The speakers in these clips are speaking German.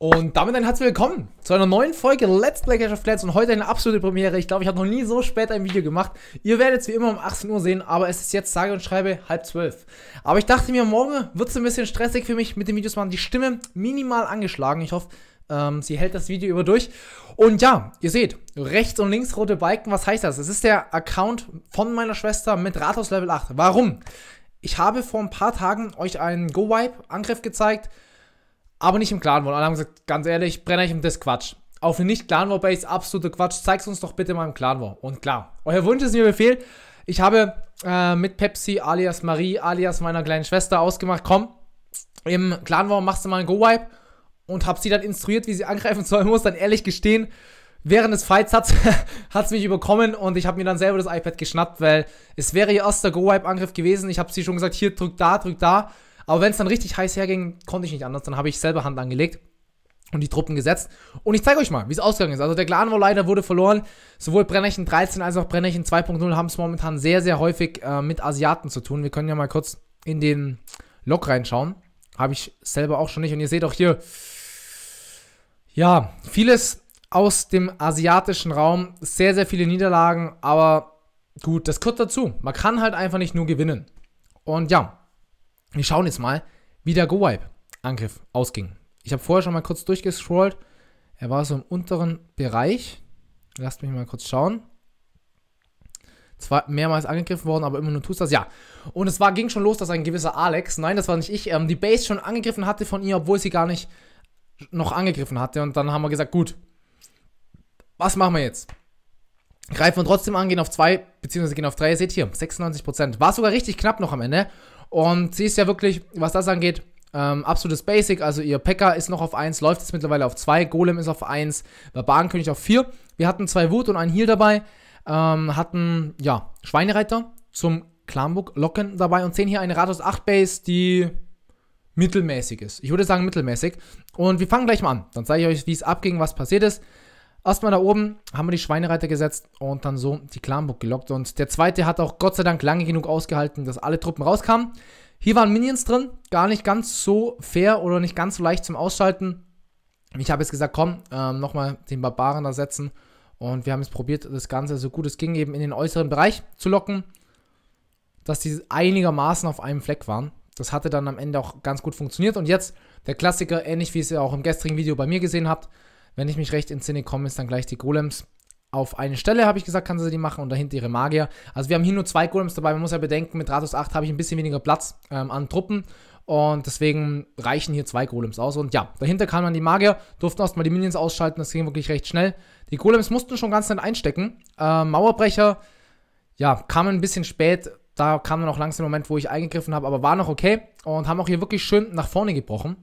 Und damit ein herzlich willkommen zu einer neuen Folge Let's Play Cash of Clans und heute eine absolute Premiere. Ich glaube, ich habe noch nie so spät ein Video gemacht. Ihr werdet es wie immer um 18 Uhr sehen, aber es ist jetzt sage und schreibe halb zwölf. Aber ich dachte mir, morgen wird es ein bisschen stressig für mich mit den Videos machen. Die Stimme minimal angeschlagen. Ich hoffe, ähm, sie hält das Video über durch. Und ja, ihr seht, rechts und links rote Balken, was heißt das? Es ist der Account von meiner Schwester mit Rathaus Level 8. Warum? Ich habe vor ein paar Tagen euch einen Go-Wipe-Angriff gezeigt, aber nicht im Clan War. Alle haben gesagt, ganz ehrlich, Brennerchen, das Quatsch. Auf eine nicht Clan War Base, absoluter Quatsch. Zeig's uns doch bitte mal im Clan War. Und klar, euer Wunsch ist mir Befehl. Ich habe äh, mit Pepsi alias Marie alias meiner kleinen Schwester ausgemacht, komm, im Clan War machst du mal einen Go-Wipe und hab sie dann instruiert, wie sie angreifen soll. Muss dann ehrlich gestehen, während des Fights hat es mich überkommen und ich habe mir dann selber das iPad geschnappt, weil es wäre ihr erster Go-Wipe-Angriff gewesen. Ich habe sie schon gesagt, hier drück da, drück da. Aber wenn es dann richtig heiß herging, konnte ich nicht anders. Dann habe ich selber Hand angelegt und die Truppen gesetzt. Und ich zeige euch mal, wie es ausgegangen ist. Also der Clan war leider wurde verloren. Sowohl Brennerchen 13 als auch Brennerchen 2.0 haben es momentan sehr, sehr häufig äh, mit Asiaten zu tun. Wir können ja mal kurz in den Log reinschauen. Habe ich selber auch schon nicht. Und ihr seht auch hier, ja, vieles aus dem asiatischen Raum. Sehr, sehr viele Niederlagen. Aber gut, das gehört dazu. Man kann halt einfach nicht nur gewinnen. Und ja, wir schauen jetzt mal, wie der Go-Wipe-Angriff ausging. Ich habe vorher schon mal kurz durchgescrollt. Er war so im unteren Bereich. Lasst mich mal kurz schauen. Zwar mehrmals angegriffen worden, aber immer nur tust das. Ja. Und es war, ging schon los, dass ein gewisser Alex, nein, das war nicht ich, ähm, die Base schon angegriffen hatte von ihr, obwohl sie gar nicht noch angegriffen hatte. Und dann haben wir gesagt, gut, was machen wir jetzt? Greifen wir trotzdem an, gehen auf 2, beziehungsweise gehen auf 3. Ihr seht hier, 96%. War sogar richtig knapp noch am Ende. Und sie ist ja wirklich, was das angeht, ähm, absolutes Basic. Also ihr Pekka ist noch auf 1, läuft jetzt mittlerweile auf 2, Golem ist auf 1, Barbarenkönig auf 4. Wir hatten zwei Wut und einen Heal dabei. Ähm, hatten, ja, Schweinereiter zum Klambuck locken dabei und sehen hier eine Rathaus 8 Base, die mittelmäßig ist. Ich würde sagen mittelmäßig. Und wir fangen gleich mal an. Dann zeige ich euch, wie es abging, was passiert ist. Erstmal da oben haben wir die Schweinereiter gesetzt und dann so die Klanburg gelockt. Und der zweite hat auch Gott sei Dank lange genug ausgehalten, dass alle Truppen rauskamen. Hier waren Minions drin, gar nicht ganz so fair oder nicht ganz so leicht zum Ausschalten. Ich habe jetzt gesagt, komm, ähm, nochmal den Barbaren da setzen. Und wir haben es probiert, das Ganze so gut es ging, eben in den äußeren Bereich zu locken, dass die einigermaßen auf einem Fleck waren. Das hatte dann am Ende auch ganz gut funktioniert. Und jetzt der Klassiker, ähnlich wie es ihr auch im gestrigen Video bei mir gesehen habt, wenn ich mich recht Sinne komme, ist dann gleich die Golems auf eine Stelle, habe ich gesagt, kann sie die machen und dahinter ihre Magier. Also wir haben hier nur zwei Golems dabei. Man muss ja bedenken, mit Ratus 8 habe ich ein bisschen weniger Platz ähm, an Truppen. Und deswegen reichen hier zwei Golems aus. Und ja, dahinter kamen dann die Magier, durften erstmal die Minions ausschalten. Das ging wirklich recht schnell. Die Golems mussten schon ganz nett einstecken. Äh, Mauerbrecher, ja, kamen ein bisschen spät. Da kam dann auch langsam der Moment, wo ich eingegriffen habe, aber war noch okay. Und haben auch hier wirklich schön nach vorne gebrochen.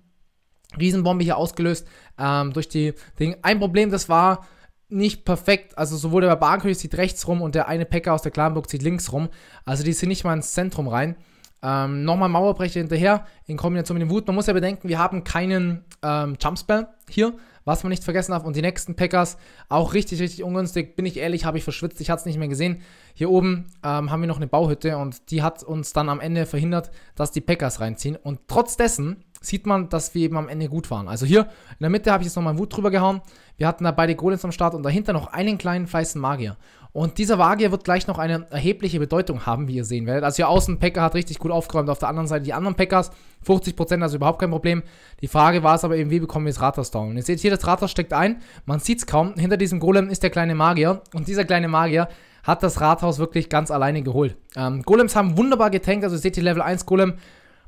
Riesenbombe hier ausgelöst ähm, durch die Ding. Ein Problem, das war nicht perfekt, also sowohl der Barbarenkönig zieht rechts rum und der eine Packer aus der Clanburg zieht links rum. Also die sind nicht mal ins Zentrum rein. Ähm, nochmal Mauerbrecher hinterher in Kombination mit dem Wut. Man muss ja bedenken, wir haben keinen ähm, Jumpspell hier was man nicht vergessen darf. Und die nächsten Packers, auch richtig, richtig ungünstig, bin ich ehrlich, habe ich verschwitzt, ich hatte es nicht mehr gesehen. Hier oben ähm, haben wir noch eine Bauhütte und die hat uns dann am Ende verhindert, dass die Packers reinziehen. Und trotz dessen sieht man, dass wir eben am Ende gut waren. Also hier in der Mitte habe ich jetzt nochmal Wut drüber gehauen. Wir hatten da beide Golems am Start und dahinter noch einen kleinen weißen Magier. Und dieser Waage wird gleich noch eine erhebliche Bedeutung haben, wie ihr sehen werdet. Also hier außen, Packer hat richtig gut aufgeräumt. Auf der anderen Seite die anderen Packers, 50%, also überhaupt kein Problem. Die Frage war es aber eben, wie bekommen wir das Rathaus down? Und ihr seht hier, das Rathaus steckt ein. Man sieht es kaum. Hinter diesem Golem ist der kleine Magier. Und dieser kleine Magier hat das Rathaus wirklich ganz alleine geholt. Ähm, Golems haben wunderbar getankt. Also ihr seht hier Level 1 Golem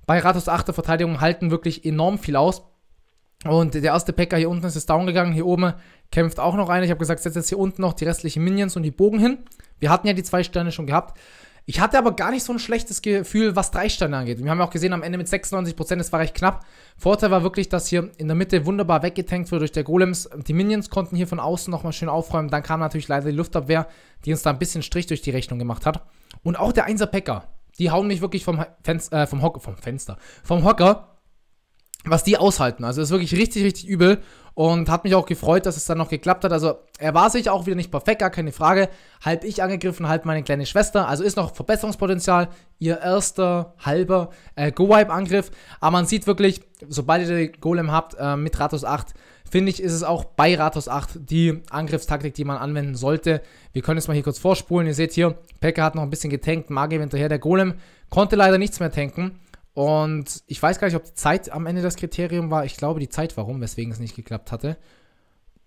bei Rathaus 8 der Verteidigung halten wirklich enorm viel aus. Und der erste Packer hier unten ist jetzt down gegangen. Hier oben kämpft auch noch einer. Ich habe gesagt, setz jetzt hier unten noch die restlichen Minions und die Bogen hin. Wir hatten ja die zwei Sterne schon gehabt. Ich hatte aber gar nicht so ein schlechtes Gefühl, was drei Sterne angeht. Wir haben ja auch gesehen, am Ende mit 96%, das war recht knapp. Vorteil war wirklich, dass hier in der Mitte wunderbar weggetankt wurde durch der Golems. Die Minions konnten hier von außen nochmal schön aufräumen. Dann kam natürlich leider die Luftabwehr, die uns da ein bisschen Strich durch die Rechnung gemacht hat. Und auch der 1er Packer. Die hauen mich wirklich vom, Fenster, äh, vom, Hocker, vom Fenster, vom Hocker was die aushalten. Also das ist wirklich richtig, richtig übel und hat mich auch gefreut, dass es dann noch geklappt hat. Also er war sich auch wieder nicht perfekt, gar keine Frage. Halb ich angegriffen, halb meine kleine Schwester. Also ist noch Verbesserungspotenzial. Ihr erster halber äh, Go-Wipe-Angriff. Aber man sieht wirklich, sobald ihr den Golem habt äh, mit Ratos 8, finde ich, ist es auch bei Ratos 8 die Angriffstaktik, die man anwenden sollte. Wir können es mal hier kurz vorspulen. Ihr seht hier, Pekka hat noch ein bisschen getankt, Magier hinterher. Der Golem konnte leider nichts mehr tanken. Und ich weiß gar nicht, ob die Zeit am Ende das Kriterium war. Ich glaube, die Zeit warum, weswegen es nicht geklappt hatte.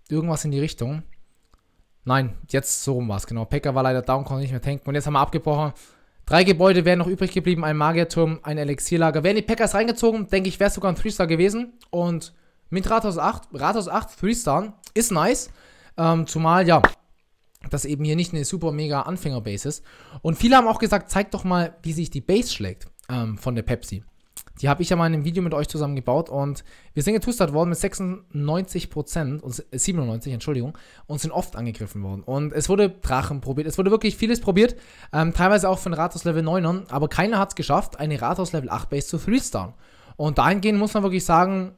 Irgendwas in die Richtung. Nein, jetzt so rum war es, genau. Pekka war leider down, konnte nicht mehr tanken. Und jetzt haben wir abgebrochen. Drei Gebäude wären noch übrig geblieben: ein Magierturm, ein Elixierlager. Wären die Pekkas reingezogen, denke ich, wäre es sogar ein 3-Star gewesen. Und mit Rathaus 8, Rathaus 8, 3-Star, ist nice. Ähm, zumal, ja, das eben hier nicht eine super mega Anfängerbase ist. Und viele haben auch gesagt, zeigt doch mal, wie sich die Base schlägt ähm, von der Pepsi. Die habe ich ja mal in einem Video mit euch zusammen gebaut und wir sind getustert worden mit 96%, und 97, Entschuldigung, und sind oft angegriffen worden. Und es wurde Drachen probiert, es wurde wirklich vieles probiert, ähm, teilweise auch von Rathaus Level 9ern, aber keiner hat es geschafft, eine Rathaus Level 8 Base zu freestylen. Und dahingehend muss man wirklich sagen,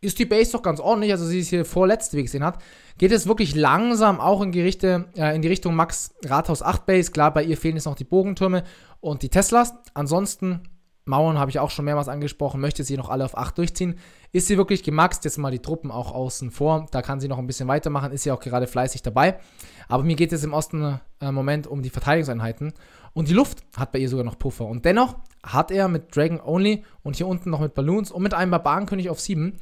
ist die Base doch ganz ordentlich, also sie ist hier vorletzt, wie ich gesehen hat, geht es wirklich langsam auch in die, Richte, äh, in die Richtung Max Rathaus 8 Base. Klar, bei ihr fehlen jetzt noch die Bogentürme und die Teslas. Ansonsten, Mauern habe ich auch schon mehrmals angesprochen, möchte sie noch alle auf 8 durchziehen. Ist sie wirklich gemaxt, jetzt mal die Truppen auch außen vor, da kann sie noch ein bisschen weitermachen, ist sie auch gerade fleißig dabei. Aber mir geht es im Osten äh, Moment um die Verteidigungseinheiten und die Luft hat bei ihr sogar noch Puffer. Und dennoch hat er mit Dragon Only und hier unten noch mit Balloons und mit einem Barbarenkönig auf 7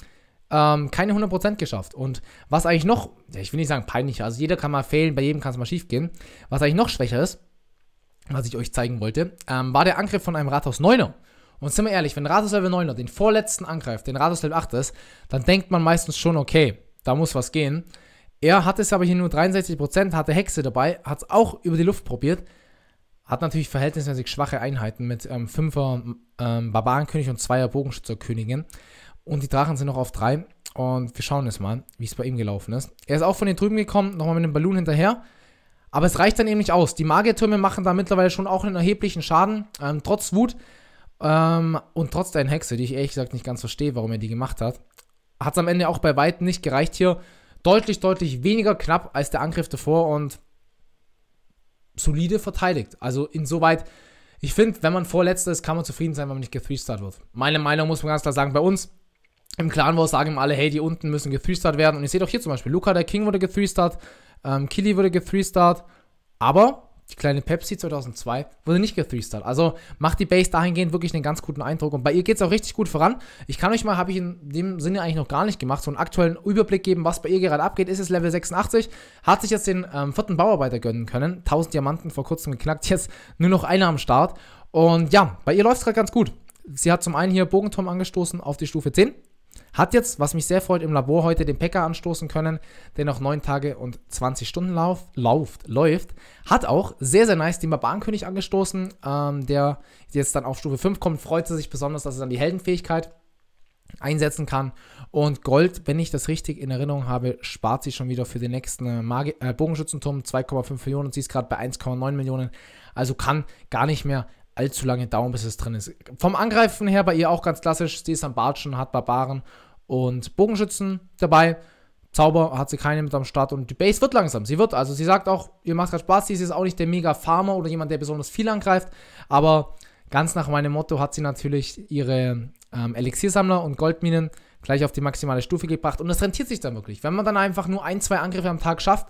ähm, keine 100% geschafft. Und was eigentlich noch, ja, ich will nicht sagen peinlich, also jeder kann mal fehlen, bei jedem kann es mal schief gehen. Was eigentlich noch schwächer ist, was ich euch zeigen wollte, ähm, war der Angriff von einem Rathaus 9er. Und sind wir ehrlich, wenn Rathaus Level 9er den vorletzten angreift, den Rathaus Level 8 ist, dann denkt man meistens schon, okay, da muss was gehen. Er hat es aber hier nur 63%, hatte Hexe dabei, hat es auch über die Luft probiert, hat natürlich verhältnismäßig schwache Einheiten mit 5er ähm, ähm, Barbarenkönig und 2er Bogenschützerkönigin. Und die Drachen sind noch auf drei. Und wir schauen jetzt mal, wie es bei ihm gelaufen ist. Er ist auch von den drüben gekommen, nochmal mit dem Ballon hinterher. Aber es reicht dann eben nicht aus. Die Magiertürme machen da mittlerweile schon auch einen erheblichen Schaden, ähm, trotz Wut ähm, und trotz der Hexe, die ich ehrlich gesagt nicht ganz verstehe, warum er die gemacht hat. Hat es am Ende auch bei weitem nicht gereicht hier. Deutlich, deutlich weniger knapp als der Angriff davor und solide verteidigt. Also insoweit, ich finde, wenn man Vorletzter ist, kann man zufrieden sein, wenn man nicht gethreestart wird. Meine Meinung muss man ganz klar sagen, bei uns im Clan Wars sagen ihm alle, hey, die unten müssen gethreestart werden. Und ihr seht auch hier zum Beispiel, Luca der King wurde gethreestart, ähm, Killy wurde gethreestart, aber die kleine Pepsi 2002 wurde nicht gethreestart. Also macht die Base dahingehend wirklich einen ganz guten Eindruck. Und bei ihr geht es auch richtig gut voran. Ich kann euch mal, habe ich in dem Sinne eigentlich noch gar nicht gemacht, so einen aktuellen Überblick geben, was bei ihr gerade abgeht. Ist es Level 86, hat sich jetzt den ähm, vierten Bauarbeiter gönnen können. 1000 Diamanten vor kurzem geknackt, jetzt nur noch einer am Start. Und ja, bei ihr läuft es gerade ganz gut. Sie hat zum einen hier Bogenturm angestoßen auf die Stufe 10. Hat jetzt, was mich sehr freut, im Labor heute den Packer anstoßen können, der noch 9 Tage und 20 Stunden lauf, lauft, läuft. Hat auch sehr, sehr nice den Barbarenkönig angestoßen, ähm, der jetzt dann auf Stufe 5 kommt. Freut sich besonders, dass er dann die Heldenfähigkeit einsetzen kann. Und Gold, wenn ich das richtig in Erinnerung habe, spart sie schon wieder für den nächsten äh, Magi äh, Bogenschützenturm 2,5 Millionen und sie ist gerade bei 1,9 Millionen. Also kann gar nicht mehr allzu lange dauern, bis es drin ist. Vom Angreifen her bei ihr auch ganz klassisch. Sie ist am Bartschen, hat Barbaren und Bogenschützen dabei. Zauber hat sie keine mit am Start und die Base wird langsam. Sie wird, also sie sagt auch, ihr macht gerade Spaß, sie ist jetzt auch nicht der Mega-Farmer oder jemand, der besonders viel angreift, aber ganz nach meinem Motto hat sie natürlich ihre ähm, Elixiersammler und Goldminen gleich auf die maximale Stufe gebracht und das rentiert sich dann wirklich. Wenn man dann einfach nur ein, zwei Angriffe am Tag schafft,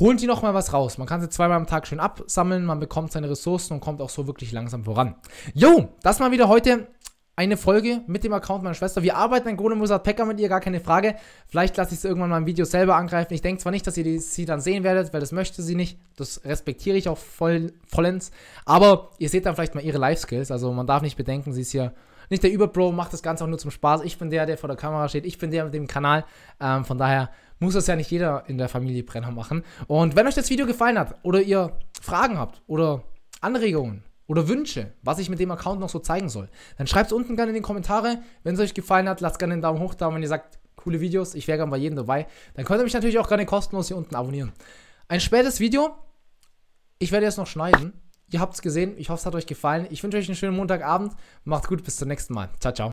holen die nochmal was raus. Man kann sie zweimal am Tag schön absammeln, man bekommt seine Ressourcen und kommt auch so wirklich langsam voran. Jo, das mal wieder heute eine Folge mit dem Account meiner Schwester. Wir arbeiten an Golem Wizard Packer mit ihr, gar keine Frage. Vielleicht lasse ich sie irgendwann mal im Video selber angreifen. Ich denke zwar nicht, dass ihr sie dann sehen werdet, weil das möchte sie nicht. Das respektiere ich auch voll, vollends. Aber ihr seht dann vielleicht mal ihre Life Skills. Also man darf nicht bedenken, sie ist hier nicht der Überbro, macht das Ganze auch nur zum Spaß. Ich bin der, der vor der Kamera steht. Ich bin der mit dem Kanal. Ähm, von daher muss das ja nicht jeder in der Familie Brenner machen. Und wenn euch das Video gefallen hat oder ihr Fragen habt oder Anregungen oder Wünsche, was ich mit dem Account noch so zeigen soll, dann schreibt es unten gerne in die Kommentare. Wenn es euch gefallen hat, lasst gerne einen Daumen hoch da. Und Wenn ihr sagt, coole Videos, ich wäre gerne bei jedem dabei, dann könnt ihr mich natürlich auch gerne kostenlos hier unten abonnieren. Ein spätes Video. Ich werde es noch schneiden. Ihr habt es gesehen. Ich hoffe, es hat euch gefallen. Ich wünsche euch einen schönen Montagabend. Macht's gut. Bis zum nächsten Mal. Ciao, ciao.